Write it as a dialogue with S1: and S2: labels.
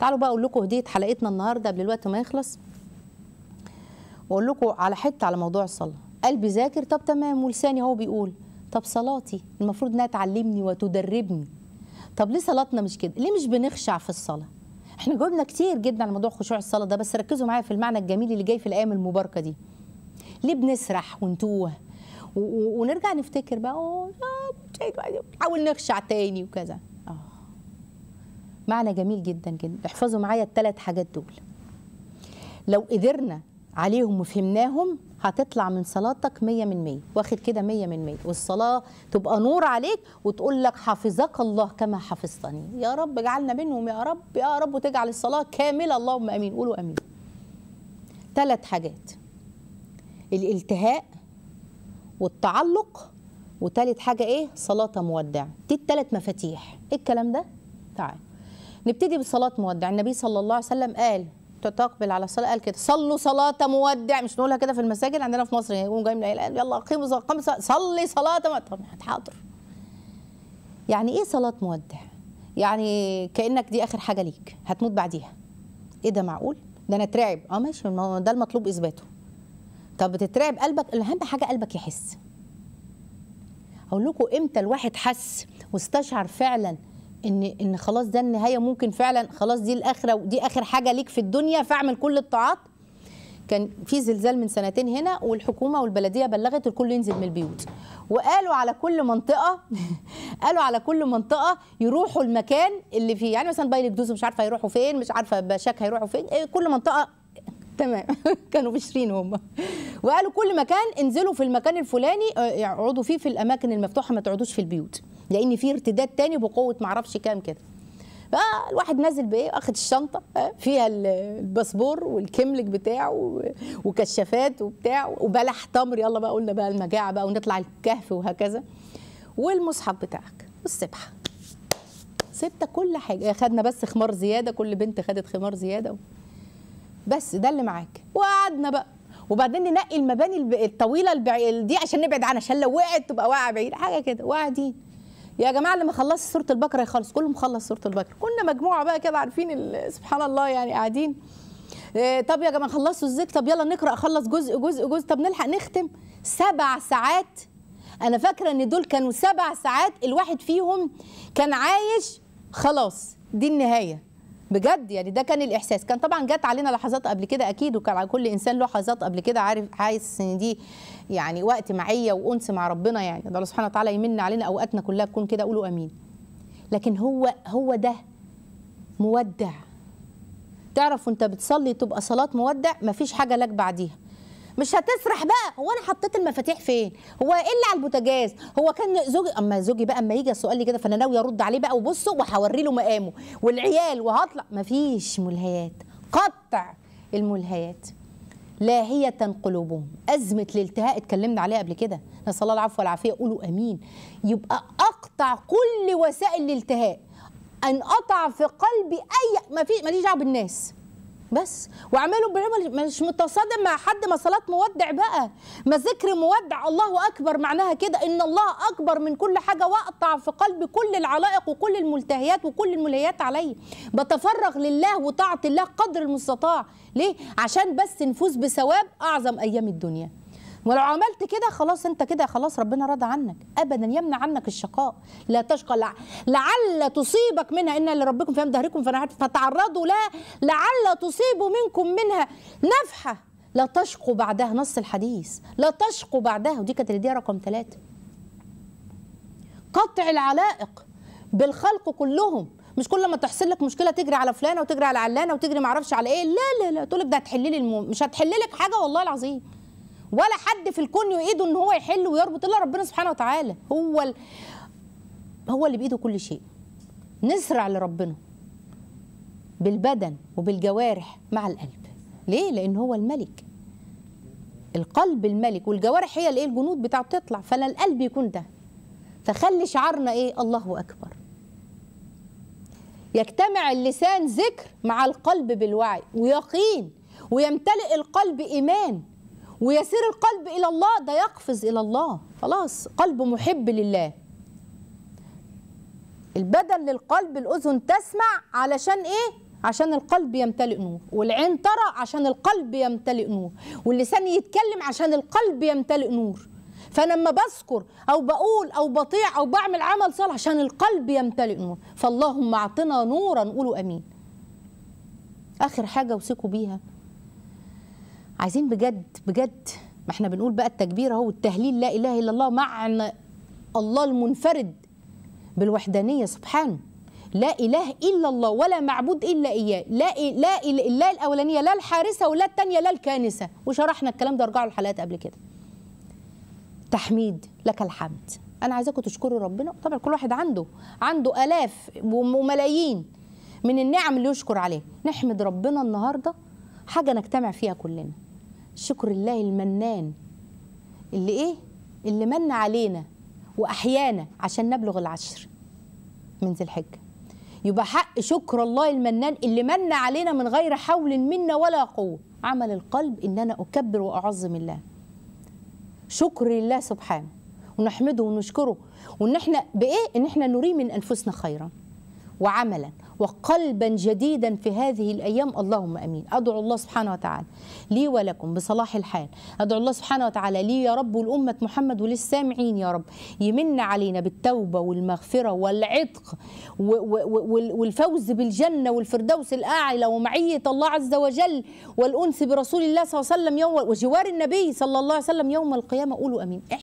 S1: تعالوا بقى اقول لكم هديه حلقتنا النهارده قبل الوقت ما يخلص واقول لكم على حته على موضوع الصلاه قلبي ذاكر طب تمام ولساني هو بيقول طب صلاتي المفروض انها تعلمني وتدربني طب ليه صلاتنا مش كده ليه مش بنخشع في الصلاه احنا جاوبنا كتير جدا على موضوع خشوع الصلاه ده بس ركزوا معايا في المعنى الجميل اللي جاي في الايام المباركه دي ليه بنسرح ونتوه ونرجع نفتكر بقى حاول نخشع تاني وكذا معنى جميل جدا جدا احفظوا معايا الثلاث حاجات دول لو قدرنا عليهم وفهمناهم هتطلع من صلاتك 100 من مية واخد كده 100 من مية والصلاه تبقى نور عليك وتقول لك حفظك الله كما حفظتني يا رب اجعلنا منهم يا رب يا رب وتجعل الصلاه كامله اللهم امين قولوا امين ثلاث حاجات الالتهاء والتعلق وثالث حاجه ايه صلاه مودع دي الثلاث مفاتيح ايه الكلام ده تعال نبتدي بصلاة مودع النبي صلى الله عليه وسلم قال تقبل على الصلاة قال كده صلوا صلاة مودع مش نقولها كده في المساجد عندنا في مصر يقوم جاي من العيال يلا قيموا قم صلي صلاة مودع طب حاضر يعني ايه صلاة مودع يعني كأنك دي آخر حاجة ليك هتموت بعديها ايه ده معقول ده انا اترعب اه ماشي ده المطلوب اثباته طب بتترعب قلبك اهم حاجه قلبك يحس اقول لكم امتى الواحد حس واستشعر فعلا ان ان خلاص ده النهايه ممكن فعلا خلاص دي الاخره ودي اخر حاجه ليك في الدنيا فاعمل كل الطاعات كان في زلزال من سنتين هنا والحكومه والبلديه بلغت الكل ينزل من البيوت وقالوا على كل منطقه قالوا على كل منطقه يروحوا المكان اللي فيه يعني مثلا بايلك دوز مش عارفه هيروحوا فين مش عارفه بشك هيروحوا فين إيه كل منطقه تمام كانوا بشرين هم وقالوا كل مكان انزلوا في المكان الفلاني اقعدوا آه، فيه في الاماكن المفتوحه ما تقعدوش في البيوت لان في ارتداد تاني بقوه معرفش كام كده فالواحد نازل بايه واخد الشنطه فيها الباسبور والكملك بتاعه وكشافات وبتاع وبلح تمر يلا بقى قلنا بقى المجاعه بقى ونطلع الكهف وهكذا والمصحف بتاعك والسبحه سبت كل حاجه خدنا بس خمار زياده كل بنت خدت خمار زياده بس ده اللي معاك وقعدنا بقى وبعدين ننقي المباني الطويله دي عشان نبعد عنها عشان لو وقعت تبقى واقعه بعيد حاجه كده وقاعدين يا جماعه اللي ما خلصش سوره البقره خالص كله مخلص سوره البقره كنا مجموعه بقى كده عارفين سبحان الله يعني قاعدين آه، طب يا جماعه خلصوا الذكر طب يلا نقرا خلص جزء جزء جزء طب نلحق نختم سبع ساعات انا فاكره ان دول كانوا سبع ساعات الواحد فيهم كان عايش خلاص دي النهايه بجد يعني ده كان الاحساس كان طبعا جت علينا لحظات قبل كده اكيد وكان على كل انسان له لحظات قبل كده عارف حاسس ان دي يعني وقت معيه وانس مع ربنا يعني ده الله سبحانه وتعالى يمن علينا اوقاتنا كلها تكون كده قولوا امين لكن هو هو ده مودع تعرف وانت بتصلي تبقى صلاه مودع مفيش حاجه لك بعديها مش هتسرح بقى هو انا حطيت المفاتيح فين هو ايه اللي على البوتاجاز هو كان زوجي اما زوجي بقى اما يجي السؤال لي كده فانا ناوي ارد عليه بقى وبصوا وهوري له مقامه والعيال وهطلع مفيش ملهيات قطع الملهيات لاهية قلوبهم أزمة الالتهاء اتكلمنا عليها قبل كده نسأل الله العفو والعافية قولوا أمين يبقى أقطع كل وسائل الالتهاء ان قطع في قلبي أي ما فيش ماليش دعوة بالناس بس واعملوا برنامج مش متصادم مع حد ما صلاه مودع بقى ما ذكر مودع الله اكبر معناها كده ان الله اكبر من كل حاجه واقطع في قلبي كل العلائق وكل الملتهيات وكل الملهيات عليا بتفرغ لله وطاعه الله قدر المستطاع ليه عشان بس نفوز بثواب اعظم ايام الدنيا ولو عملت كده خلاص انت كده خلاص ربنا رضى عنك ابدا يمنع عنك الشقاء لا تشقى لعل تصيبك منها ان لربكم في دهركم فتعرضوا لا لعل تصيبوا منكم منها نفحه لا تشقوا بعدها نص الحديث لا تشقوا بعدها ودي كانت الهديه رقم ثلاثه قطع العلائق بالخلق كلهم مش كل ما تحصل لك مشكله تجري على فلانه وتجري على علانه وتجري ما اعرفش على ايه لا لا لا تقول لك ده هتحل لي المو... مش هتحل لك حاجه والله العظيم ولا حد في الكون يؤيده ان هو يحل ويربط الا ربنا سبحانه وتعالى هو ال... هو اللي بايده كل شيء نسرع لربنا بالبدن وبالجوارح مع القلب ليه لان هو الملك القلب الملك والجوارح هي الايه الجنود بتاعته تطلع فلا القلب يكون ده فخلي شعارنا ايه الله اكبر يجتمع اللسان ذكر مع القلب بالوعي ويقين ويمتلئ القلب ايمان ويسير القلب إلى الله ده يقفز إلى الله خلاص قلب محب لله البدن للقلب الأذن تسمع علشان إيه؟ عشان القلب يمتلئ نور والعين ترى عشان القلب يمتلئ نور واللسان يتكلم عشان القلب يمتلئ نور فانا لما بذكر او بقول او بطيع او بعمل عمل صالح عشان القلب يمتلئ نور فاللهم اعطنا نورا قولوا امين اخر حاجه وسكوا بيها عايزين بجد بجد ما احنا بنقول بقى التكبير اهو والتهليل لا اله الا الله مع الله المنفرد بالوحدانيه سبحانه لا اله الا الله ولا معبود الا اياه لا لا لا الاولانيه لا الحارسه ولا الثانيه لا الكانسه وشرحنا الكلام ده ارجعوا الحلقات قبل كده تحميد لك الحمد انا عايزاكم تشكروا ربنا طبعا كل واحد عنده عنده الاف وملايين من النعم اللي يشكر عليها نحمد ربنا النهارده حاجه نجتمع فيها كلنا شكر الله المنان اللي إيه؟ اللي من علينا وأحيانا عشان نبلغ العشر من ذي الحجة يبقى حق شكر الله المنان اللي من علينا من غير حول منا ولا قوة عمل القلب إن أنا أكبر وأعظم الله شكر لله سبحانه ونحمده ونشكره وإن إحنا بإيه؟ إن إحنا نري من أنفسنا خيراً وعملا وقلبا جديدا في هذه الأيام اللهم أمين أدعو الله سبحانه وتعالى لي ولكم بصلاح الحال أدعو الله سبحانه وتعالى لي يا رب ولأمة محمد وللسامعين يا رب يمن علينا بالتوبة والمغفرة والعتق والفوز بالجنة والفردوس الأعلى ومعية الله عز وجل والأنس برسول الله صلى الله عليه وسلم يوم وجوار النبي صلى الله عليه وسلم يوم القيامة قولوا أمين